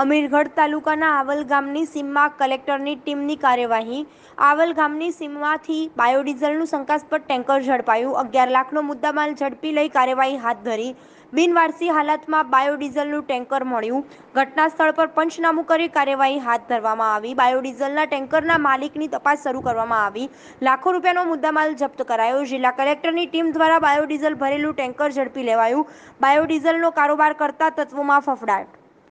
અમીરગઢ તાલુકાના આવલ ગામની સીમમાં કલેક્ટરની ટીમની કાર્યવાહી આવલ ગામની સીમમાંથી બાયોડીઝલનું શંકાસ્પદ ટેન્કર ઝડપાયું અગિયાર લાખનો મુદ્દામાલ ઝડપી લઈ કાર્યવાહી હાથ ધરી બિનવારસી હાલતમાં બાયોડીઝલનું ટેન્કર મળ્યું ઘટના સ્થળ પર પંચનામું કરી કાર્યવાહી હાથ ધરવામાં આવી બાયોડીઝલના ટેન્કરના માલિકની તપાસ શરૂ કરવામાં આવી લાખો રૂપિયાનો મુદ્દામાલ જપ્ત કરાયો જિલ્લા કલેક્ટરની ટીમ દ્વારા બાયોડીઝલ ભરેલું ટેન્કર ઝડપી લેવાયું બાયોડીઝલનો કારોબાર કરતા તત્વોમાં ફફડાટ